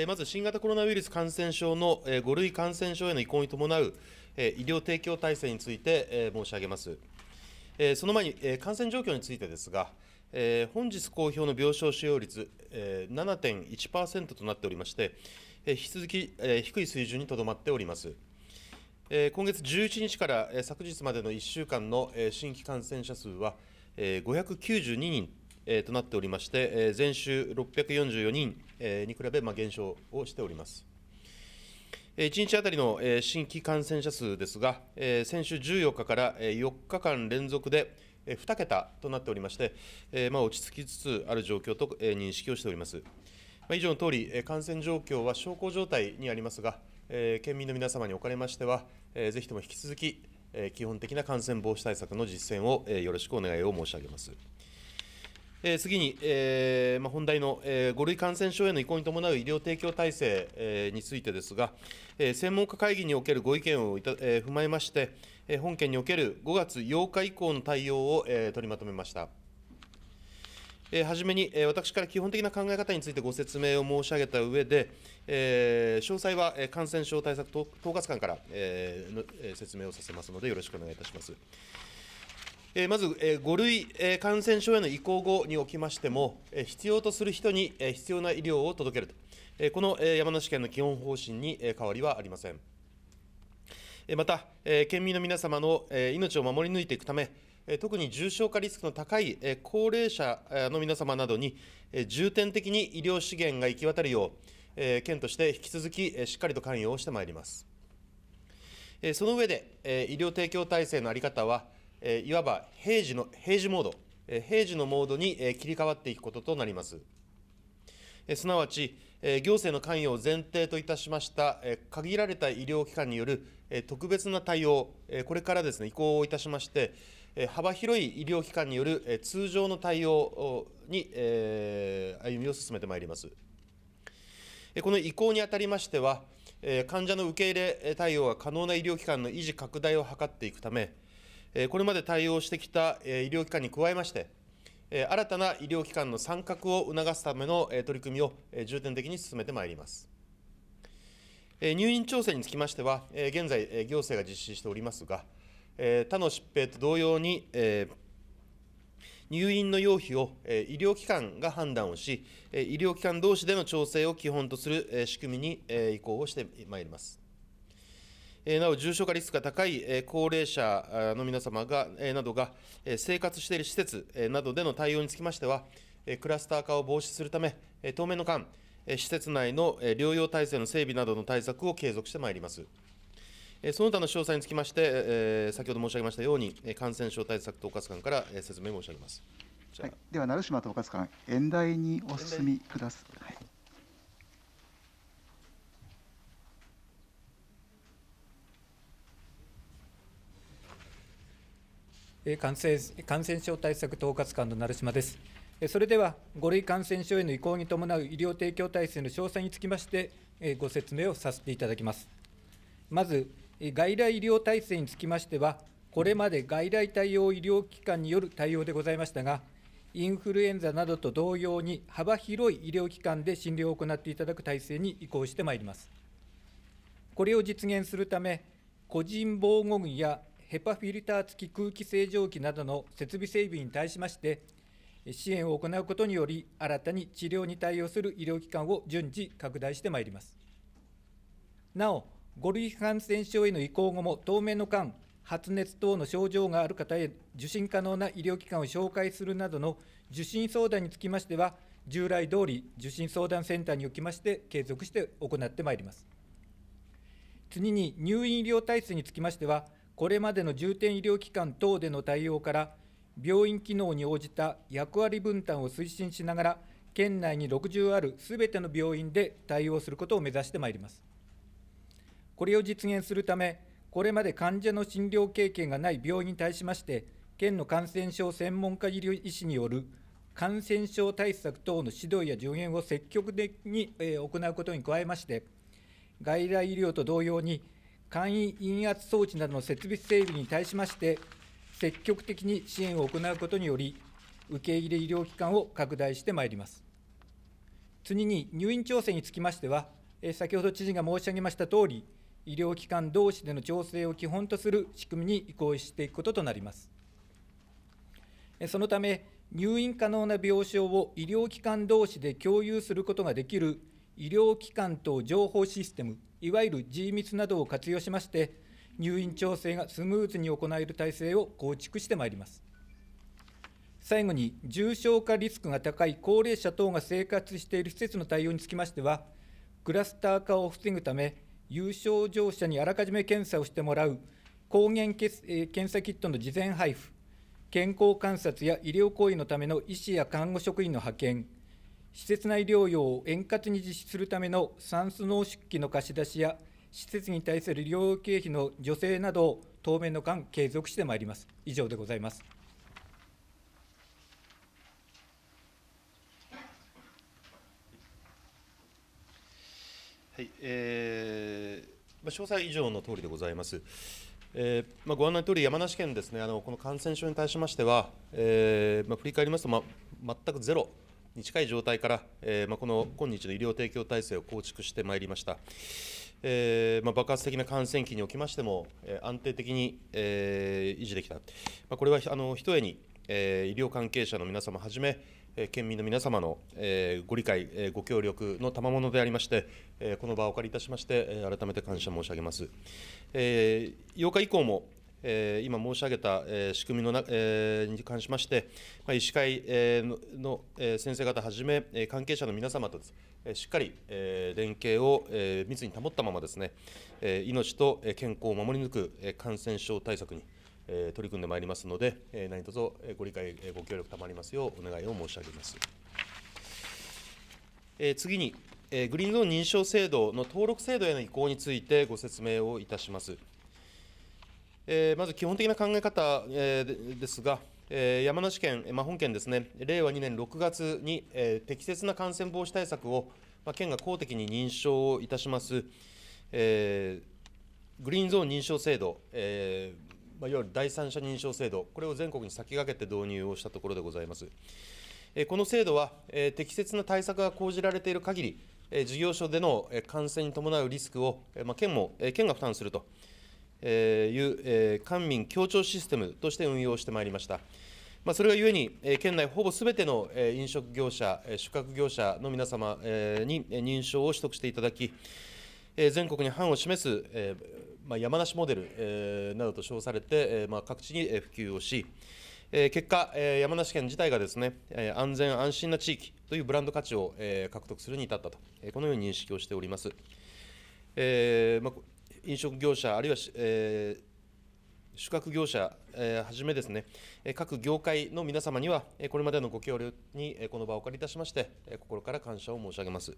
えまず新型コロナウイルス感染症の、え5類感染症への移行に伴う、え医療提供体制について、え申し上げます。えその前に、え感染状況についてですが、え本日公表の病床使用率、えー、7.1%となっておりまして、え引き続き、え低い水準にとどまっております。え今月11日からえ昨日までの1週間のえ新規感染者数はえ592人えとなっておりまして、え前週644人、えに比べ、ま減少をしております。1日当たりの新規感染者数ですが、先週14日から4日間連続で2桁となっておりまして、ま落ち着きつつある状況と認識をしております。以上のとおり、感染状況は小康状態にありますが、県民の皆様におかれましては、ぜひとも引き続き、基本的な感染防止対策の実践をよろしくお願いを申し上げます。えー、次に、えーまあ、本題の、えー、5類感染症への移行に伴う医療提供体制、えー、についてですが、えー、専門家会議におけるご意見をいた、えー、踏まえまして、えー、本件における5月8日以降の対応を、えー、取りまとめました。えー、はじめに、えー、私から基本的な考え方についてご説明を申し上げた上で、えー、詳細は、えー、感染症対策統括官から、えーのえー、説明をさせますので、よろしくお願いいたします。えまず、え5類、え感染症への移行後におきましても、え必要とする人に、え必要な医療を届けると、えこの、え山梨県の基本方針に、え変わりはありません。えまた、え県民の皆様の、え命を守り抜いていくため、え特に重症化リスクの高い、え高齢者の皆様などに、え重点的に医療資源が行き渡るよう、え県として引き続き、えしっかりと関与をしてまいります。えその上で、え医療提供体制の在り方は、えいわば平時の、平時モード、え平時のモードに、え切り替わっていくこととなります。えすなわち、え行政の関与を前提といたしました、え限られた医療機関による、え特別な対応、えこれからですね、移行をいたしまして、え幅広い医療機関による、え通常の対応に、え歩みを進めてまいります。えこの移行にあたりましては、え患者の受け入れ対応が可能な医療機関の維持拡大を図っていくため、これまで対応してきた医療機関に加えまして、新たな医療機関の参画を促すための取り組みを重点的に進めてまいります。入院調整につきましては、現在、行政が実施しておりますが、他の疾病と同様に、入院の要否を医療機関が判断をし、医療機関同士での調整を基本とする仕組みに移行をしてまいります。なお重症化リスクが高い高齢者の皆様がなどが生活している施設などでの対応につきましては、クラスター化を防止するため、当面の間、施設内の療養体制の整備などの対策を継続してまいります。その他の詳細につきまして、先ほど申し上げましたように、感染症対策統括官から説明申し上げます。はい、では、成島統括官、演題にお進みください。感染感染症対策統括官の成島です。それでは、五類感染症への移行に伴う医療提供体制の詳細につきまして、ご説明をさせていただきます。まず、外来医療体制につきましては、これまで外来対応医療機関による対応でございましたが、インフルエンザなどと同様に幅広い医療機関で診療を行っていただく体制に移行してまいります。これを実現するため、個人防護具やヘパフィルター付き空気清浄機などの設備整備に対しまして支援を行うことにより新たに治療に対応する医療機関を順次拡大してまいりますなお5類感染症への移行後も当面の間発熱等の症状がある方へ受診可能な医療機関を紹介するなどの受診相談につきましては従来通り受診相談センターにおきまして継続して行ってまいります次に入院医療体制につきましてはこれまでの重点医療機関等での対応から、病院機能に応じた役割分担を推進しながら、県内に60あるすべての病院で対応することを目指してまいります。これを実現するため、これまで患者の診療経験がない病院に対しまして、県の感染症専門家医療医師による感染症対策等の指導や助言を積極的に行うことに加えまして、外来医療と同様に、簡易陰圧装置などの設備整備に対しまして、積極的に支援を行うことにより、受け入れ医療機関を拡大してまいります。次に入院調整につきましては、先ほど知事が申し上げましたとおり、医療機関同士での調整を基本とする仕組みに移行していくこととなります。そのため、入院可能な病床を医療機関同士で共有することができる医療機関等情報システム、いわゆる G スなどを活用しまして、入院調整がスムーズに行える体制を構築してまいります。最後に、重症化リスクが高い高齢者等が生活している施設の対応につきましては、クラスター化を防ぐため、有症状者にあらかじめ検査をしてもらう抗原検査キットの事前配布、健康観察や医療行為のための医師や看護職員の派遣、施設内療養を円滑に実施するための酸素濃縮器の貸し出しや施設に対する療養経費の助成などを当面の間継続してまいります。以上でございます。はい、えー、まあ、詳細以上の通りでございます。えーまあ、ご案内のとおり、山梨県ですね、あのこの感染症に対しましては、えーまあ、振り返りますと、まあ、全くゼロに近い状態から、えーまあ、この今日の医療提供体制を構築してまいりました。えーまあ、爆発的な感染期におきましても、えー、安定的に、えー、維持できた、まあ、これはあのひとえに、えー、医療関係者の皆様はじめ、えー、県民の皆様の、えー、ご理解、えー、ご協力の賜物でありまして、えー、この場をお借りいたしまして、えー、改めて感謝申し上げます。えー、8日以降も、え今申し上げた、え仕組みのな、えに関しまして、まあ、医師会、えの、え先生方はじめ、え関係者の皆様とです、えしっかり、え連携を、え密に保ったままですね、え命と健康を守り抜く、え感染症対策に、え取り組んでまいりますので、えー、何卒ご理解、ご協力賜りますようお願いを申し上げます。え次に、えグリーンゾーン認証制度の登録制度への移行についてご説明をいたします。えまず基本的な考え方、えですが、え山梨県、ま本県ですね、令和2年6月に、え適切な感染防止対策を、ま県が公的に認証をいたします、えグリーンゾーン認証制度、えまいわゆる第三者認証制度、これを全国に先駆けて導入をしたところでございます。この制度は、適切な対策が講じられている限り、事業所での感染に伴うリスクを、ま県も県が負担すると。えいう、え官民協調システムとして運用してまいりました。まあ、それがゆえに、え県内ほぼすべての、え飲食業者、え宿泊業者の皆様、えに認証を取得していただき、え全国に範を示す、えまあ、山梨モデル、えなどと称されて、えまあ、各地に普及をし、え結果、え山梨県自体がですね、え安全安心な地域というブランド価値を、え獲得するに至ったと、えこのように認識をしております。えーまあ飲食業者、あるいは、えー、宿泊業者、えー、はじめですね、各業界の皆様には、これまでのご協力にこの場をお借りいたしまして、心から感謝を申し上げます。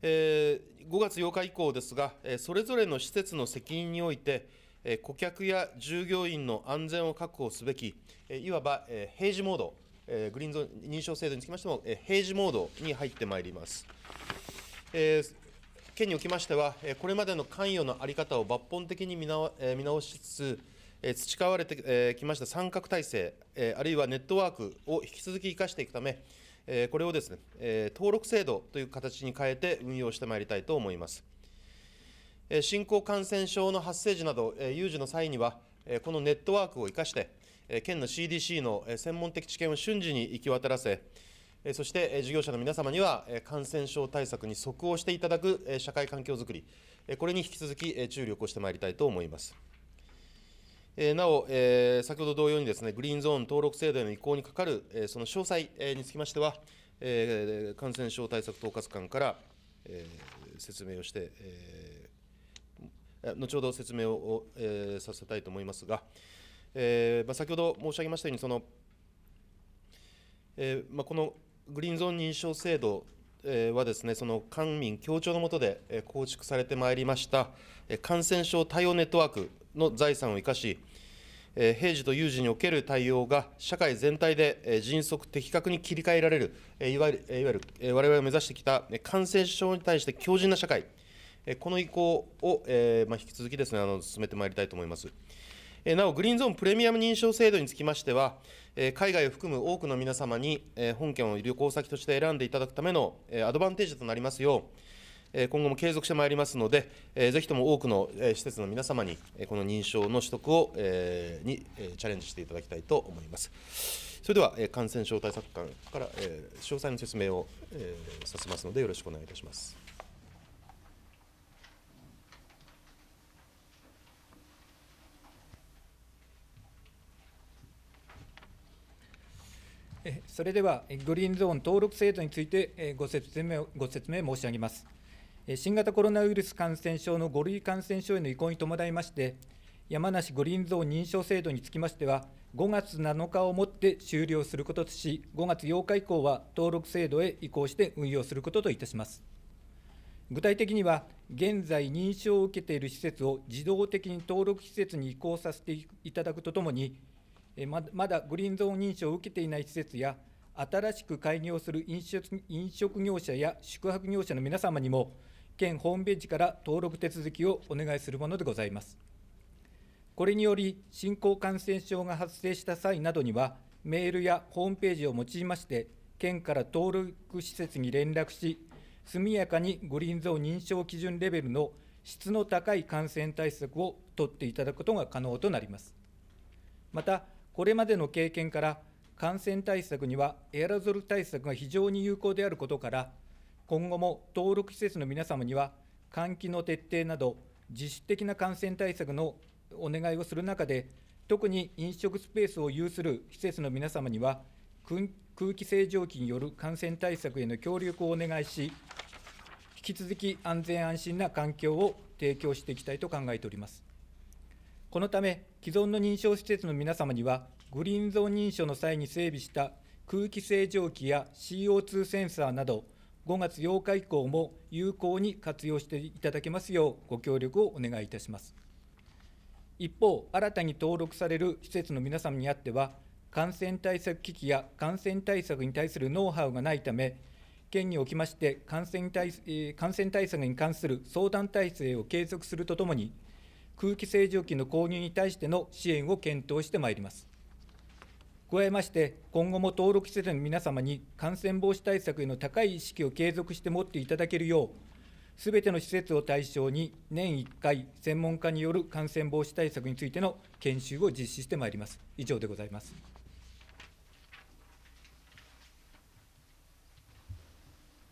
えー、5月8日以降ですが、それぞれの施設の責任において、顧客や従業員の安全を確保すべき、いわば平時モード、グリーンゾーン認証制度につきましても、平時モードに入ってまいります。えー県におきましては、これまでの関与の在り方を抜本的に見直見直しつつ、培われてきました三角体制、あるいはネットワークを引き続き生かしていくため、これをですね、登録制度という形に変えて運用してまいりたいと思います。新興感染症の発生時など、有事の際には、このネットワークを生かして、県の CDC の専門的知見を瞬時に行き渡らせ、そして事業者の皆様には感染症対策に即応していただく社会環境づくり、これに引き続き注力をしてまいりたいと思います。なお、先ほど同様にですねグリーンゾーン登録制度への移行にかかるその詳細につきましては、感染症対策統括官から説明をして、後ほど説明をさせたいと思いますが、先ほど申し上げましたように、そのえまあ、このグリーンゾーン認証制度はですね、その官民協調の下で構築されてまいりました感染症対応ネットワークの財産を生かし、平時と有事における対応が社会全体で迅速、的確に切り替えられる、いわゆるわれわれが目指してきた感染症に対して強靭な社会、この意向を引き続きです、ね、進めてまいりたいと思います。なお、グリーンゾーンプレミアム認証制度につきましては、海外を含む多くの皆様に本県を旅行先として選んでいただくためのアドバンテージとなりますよう、今後も継続してまいりますので、ぜひとも多くの施設の皆様に、この認証の取得をにチャレンジしていただきたいと思います。それでは、感染症対策官から詳細の説明をさせますので、よろしくお願いいたします。それでは、グリーンゾーン登録制度についてご説明ご説明申し上げます。新型コロナウイルス感染症の5類感染症への移行に伴いまして、山梨グリーンゾーン認証制度につきましては、5月7日をもって終了することとし、5月8日以降は登録制度へ移行して運用することといたします。具体的には、現在認証を受けている施設を自動的に登録施設に移行させていただくとともに、まだグリーンゾーン認証を受けていない施設や、新しく開業する飲食飲食業者や宿泊業者の皆様にも、県ホームページから登録手続きをお願いするものでございます。これにより、新興感染症が発生した際などには、メールやホームページを用いまして、県から登録施設に連絡し、速やかにグリーンゾーン認証基準レベルの質の高い感染対策を取っていただくことが可能となります。またこれまでの経験から感染対策にはエアロゾル対策が非常に有効であることから今後も登録施設の皆様には換気の徹底など自主的な感染対策のお願いをする中で特に飲食スペースを有する施設の皆様には空気清浄機による感染対策への協力をお願いし引き続き安全安心な環境を提供していきたいと考えております。このため、既存の認証施設の皆様には、グリーンゾーン認証の際に整備した空気清浄機や CO2 センサーなど、5月8日以降も有効に活用していただけますよう、ご協力をお願いいたします。一方、新たに登録される施設の皆様にあっては、感染対策機器や感染対策に対するノウハウがないため、県におきまして感染対、感染対策に関する相談体制を継続するとともに、空気清浄機の購入に対しての支援を検討してまいります。加えまして、今後も登録施設の皆様に感染防止対策への高い意識を継続して持っていただけるよう、すべての施設を対象に年1回、専門家による感染防止対策についての研修を実施してまいります。以上でございます。